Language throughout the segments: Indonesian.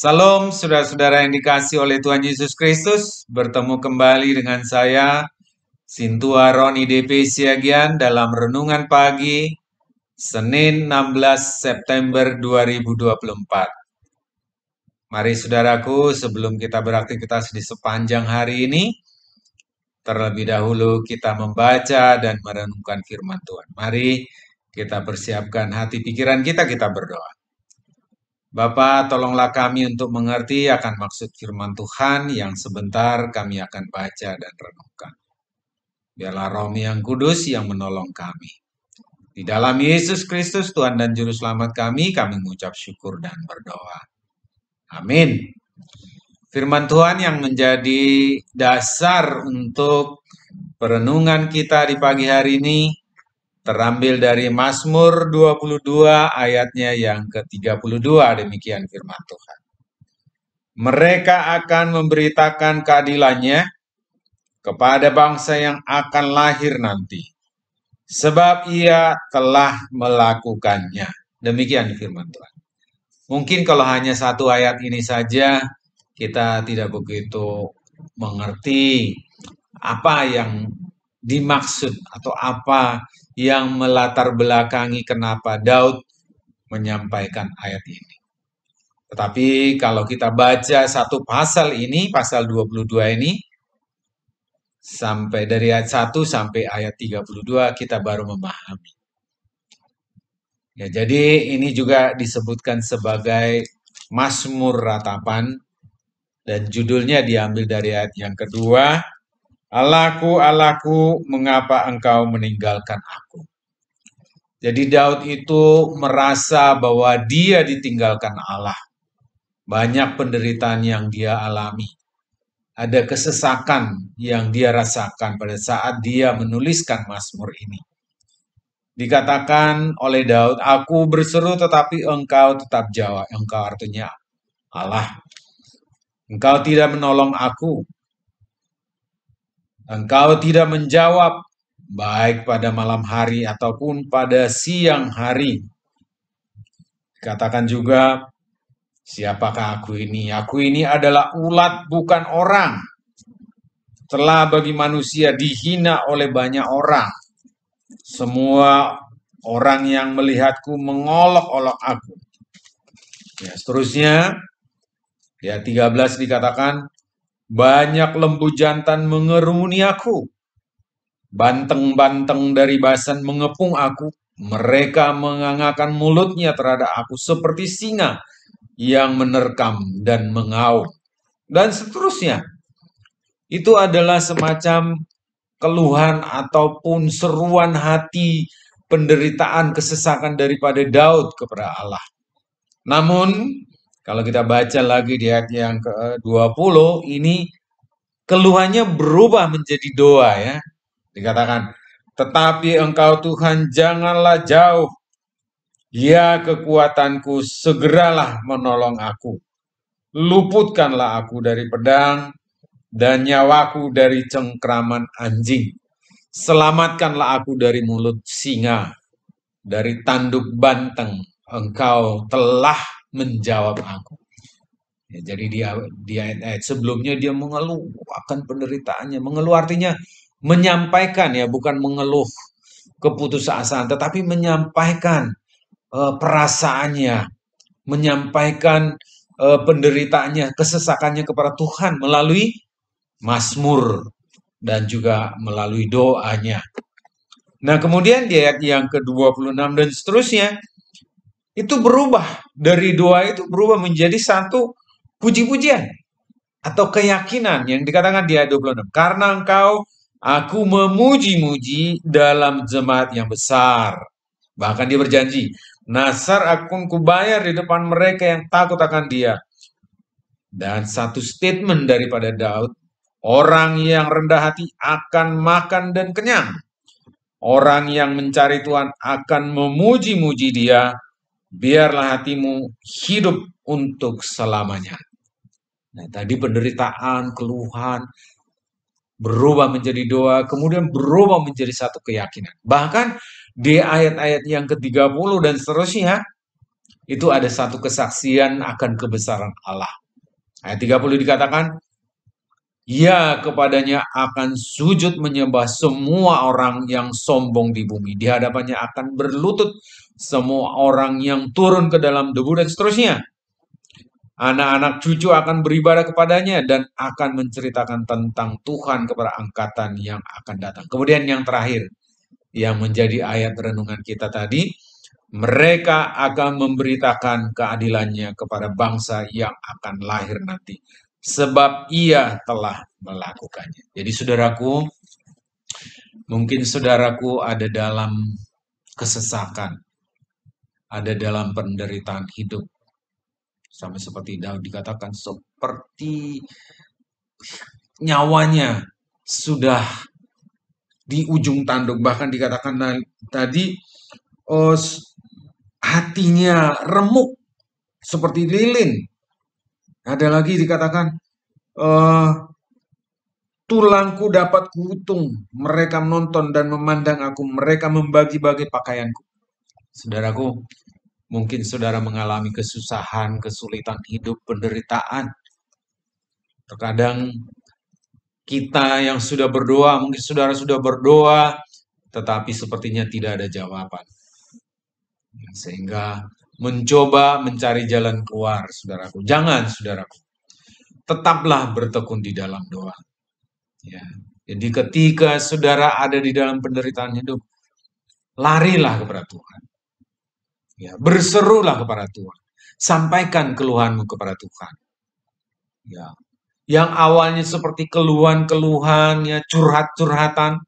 Salam saudara-saudara yang dikasih oleh Tuhan Yesus Kristus. Bertemu kembali dengan saya, Sintua Roni DP Siagian dalam Renungan Pagi, Senin 16 September 2024. Mari saudaraku, sebelum kita beraktivitas di sepanjang hari ini, terlebih dahulu kita membaca dan merenungkan firman Tuhan. Mari kita persiapkan hati pikiran kita, kita berdoa. Bapa, tolonglah kami untuk mengerti akan maksud firman Tuhan yang sebentar kami akan baca dan renungkan. Biarlah Romi yang kudus yang menolong kami. Di dalam Yesus Kristus Tuhan dan Juru Selamat kami, kami mengucap syukur dan berdoa. Amin. Firman Tuhan yang menjadi dasar untuk perenungan kita di pagi hari ini terambil dari Mazmur 22 ayatnya yang ke-32 demikian firman Tuhan. Mereka akan memberitakan keadilannya kepada bangsa yang akan lahir nanti sebab ia telah melakukannya. Demikian firman Tuhan. Mungkin kalau hanya satu ayat ini saja kita tidak begitu mengerti apa yang dimaksud atau apa yang melatar belakangi kenapa Daud menyampaikan ayat ini. Tetapi kalau kita baca satu pasal ini, pasal 22 ini, sampai dari ayat 1 sampai ayat 32 kita baru memahami. Ya, jadi ini juga disebutkan sebagai Mazmur Ratapan dan judulnya diambil dari ayat yang kedua Allahku, Allahku, mengapa engkau meninggalkan aku? Jadi Daud itu merasa bahwa dia ditinggalkan Allah. Banyak penderitaan yang dia alami. Ada kesesakan yang dia rasakan pada saat dia menuliskan Mazmur ini. Dikatakan oleh Daud, aku berseru tetapi engkau tetap jawab. Engkau artinya Allah. Engkau tidak menolong aku, Engkau tidak menjawab baik pada malam hari ataupun pada siang hari. Dikatakan juga, siapakah aku ini? Aku ini adalah ulat bukan orang. Telah bagi manusia dihina oleh banyak orang. Semua orang yang melihatku mengolok-olok aku. Ya, seterusnya, ya 13 dikatakan, banyak lembu jantan mengerumuni aku. Banteng-banteng dari basan mengepung aku. Mereka mengangakan mulutnya terhadap aku seperti singa yang menerkam dan mengaum. Dan seterusnya. Itu adalah semacam keluhan ataupun seruan hati penderitaan kesesakan daripada Daud kepada Allah. Namun kalau kita baca lagi di ayat yang ke-20, ini keluhannya berubah menjadi doa ya. Dikatakan, tetapi engkau Tuhan janganlah jauh. Ya kekuatanku, segeralah menolong aku. Luputkanlah aku dari pedang dan nyawaku dari cengkraman anjing. Selamatkanlah aku dari mulut singa, dari tanduk banteng. Engkau telah menjawab aku. Ya, jadi dia dia ayat eh, sebelumnya dia mengeluh akan penderitaannya. Mengeluh artinya menyampaikan ya, bukan mengeluh keputusasaan, tetapi menyampaikan uh, perasaannya, menyampaikan uh, penderitaannya, kesesakannya kepada Tuhan melalui Mazmur dan juga melalui doanya. Nah, kemudian di ayat yang ke-26 dan seterusnya, itu berubah dari dua itu berubah menjadi satu puji-pujian atau keyakinan yang dikatakan di ayat 26. Karena engkau aku memuji-muji dalam jemaat yang besar. Bahkan dia berjanji, Nasar akan kubayar di depan mereka yang takut akan dia. Dan satu statement daripada Daud, orang yang rendah hati akan makan dan kenyang. Orang yang mencari Tuhan akan memuji-muji dia biarlah hatimu hidup untuk selamanya. Nah, tadi penderitaan, keluhan, berubah menjadi doa, kemudian berubah menjadi satu keyakinan. Bahkan di ayat-ayat yang ke-30 dan seterusnya, itu ada satu kesaksian akan kebesaran Allah. Ayat 30 dikatakan, Ya kepadanya akan sujud menyembah semua orang yang sombong di bumi. Di hadapannya akan berlutut semua orang yang turun ke dalam debu dan seterusnya. Anak-anak cucu akan beribadah kepadanya dan akan menceritakan tentang Tuhan kepada angkatan yang akan datang. Kemudian yang terakhir, yang menjadi ayat renungan kita tadi, mereka akan memberitakan keadilannya kepada bangsa yang akan lahir nanti. Sebab ia telah melakukannya. Jadi saudaraku, mungkin saudaraku ada dalam kesesakan, ada dalam penderitaan hidup. Sama seperti Daud dikatakan, seperti nyawanya sudah di ujung tanduk. Bahkan dikatakan tadi, oh, hatinya remuk seperti lilin. Ada lagi dikatakan, uh, tulangku dapat kutung, mereka menonton dan memandang aku, mereka membagi-bagi pakaianku. Saudaraku, mungkin saudara mengalami kesusahan, kesulitan hidup, penderitaan. Terkadang kita yang sudah berdoa, mungkin saudara sudah berdoa, tetapi sepertinya tidak ada jawaban. Sehingga mencoba mencari jalan keluar, saudaraku. Jangan, saudaraku. Tetaplah bertekun di dalam doa. Ya. Jadi ketika saudara ada di dalam penderitaan hidup, larilah kepada Tuhan. Ya, berserulah kepada Tuhan. Sampaikan keluhanmu kepada Tuhan. Ya. Yang awalnya seperti keluhan-keluhan, ya, curhat-curhatan,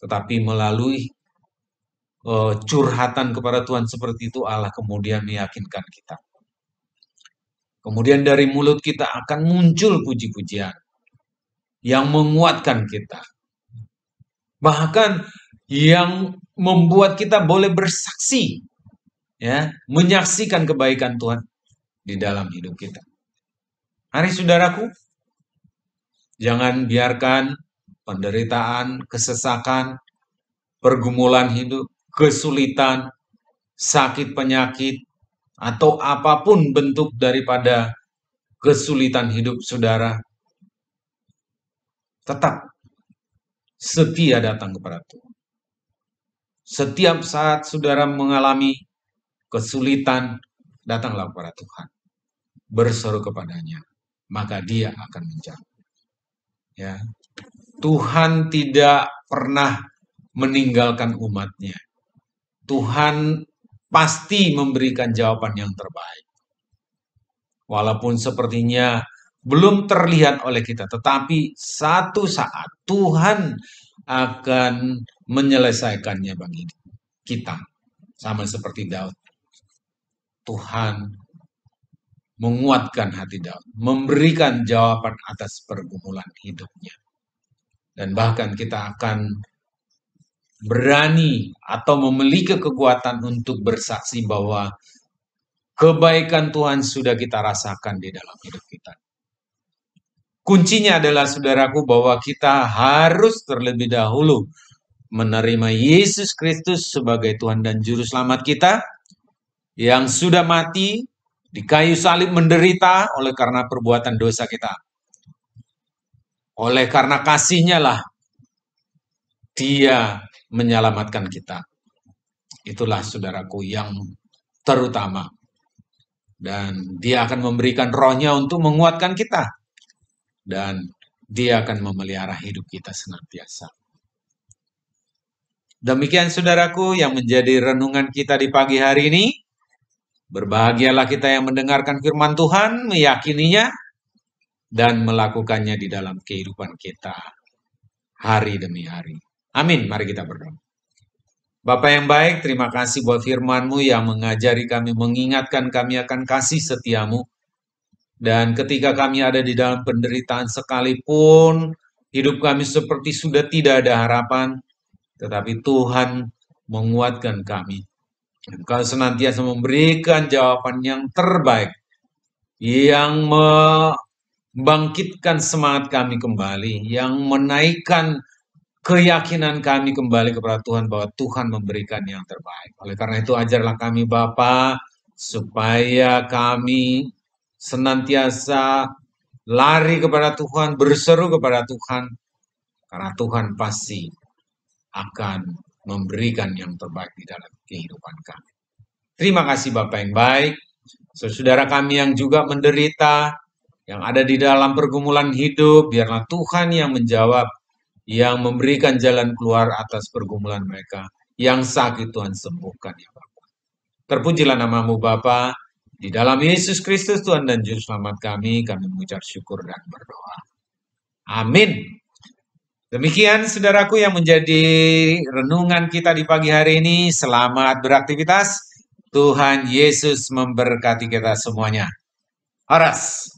tetapi melalui uh, curhatan kepada Tuhan seperti itu Allah kemudian meyakinkan kita. Kemudian dari mulut kita akan muncul puji-pujian yang menguatkan kita. Bahkan yang membuat kita boleh bersaksi ya menyaksikan kebaikan Tuhan di dalam hidup kita. Hari saudaraku, jangan biarkan penderitaan, kesesakan, pergumulan hidup, kesulitan, sakit penyakit, atau apapun bentuk daripada kesulitan hidup saudara, tetap setia datang kepada Tuhan. Setiap saat saudara mengalami kesulitan, datanglah kepada Tuhan. Berseru kepadanya, maka dia akan menjawab. Ya. Tuhan tidak pernah meninggalkan umatnya. Tuhan pasti memberikan jawaban yang terbaik. Walaupun sepertinya belum terlihat oleh kita, tetapi satu saat Tuhan akan menyelesaikannya bagi kita. Sama seperti Daud. Tuhan menguatkan hati Daud, memberikan jawaban atas pergumulan hidupnya. Dan bahkan kita akan berani atau memiliki kekuatan untuk bersaksi bahwa kebaikan Tuhan sudah kita rasakan di dalam hidup kita. Kuncinya adalah saudaraku bahwa kita harus terlebih dahulu menerima Yesus Kristus sebagai Tuhan dan Juru Selamat kita, yang sudah mati di kayu salib menderita oleh karena perbuatan dosa kita. Oleh karena kasihnya lah dia menyelamatkan kita. Itulah saudaraku yang terutama. Dan dia akan memberikan rohnya untuk menguatkan kita. Dan dia akan memelihara hidup kita senantiasa. Demikian saudaraku yang menjadi renungan kita di pagi hari ini. Berbahagialah kita yang mendengarkan firman Tuhan, meyakininya, dan melakukannya di dalam kehidupan kita hari demi hari. Amin. Mari kita berdoa. Bapak yang baik, terima kasih buat firman-Mu yang mengajari kami, mengingatkan kami akan kasih setiamu. Dan ketika kami ada di dalam penderitaan sekalipun, hidup kami seperti sudah tidak ada harapan, tetapi Tuhan menguatkan kami Engkau senantiasa memberikan jawaban yang terbaik yang membangkitkan semangat kami kembali, yang menaikkan keyakinan kami kembali kepada Tuhan bahwa Tuhan memberikan yang terbaik. Oleh karena itu ajarlah kami Bapa supaya kami senantiasa lari kepada Tuhan, berseru kepada Tuhan karena Tuhan pasti akan memberikan yang terbaik di dalam kehidupan kami. Terima kasih Bapak yang baik, saudara kami yang juga menderita, yang ada di dalam pergumulan hidup, biarlah Tuhan yang menjawab, yang memberikan jalan keluar atas pergumulan mereka, yang sakit Tuhan sembuhkan ya Bapak. Terpujilah namamu Bapa, di dalam Yesus Kristus Tuhan dan Juru Selamat kami, kami mengucap syukur dan berdoa. Amin. Demikian saudaraku yang menjadi renungan kita di pagi hari ini. Selamat beraktivitas. Tuhan Yesus memberkati kita semuanya. Horas.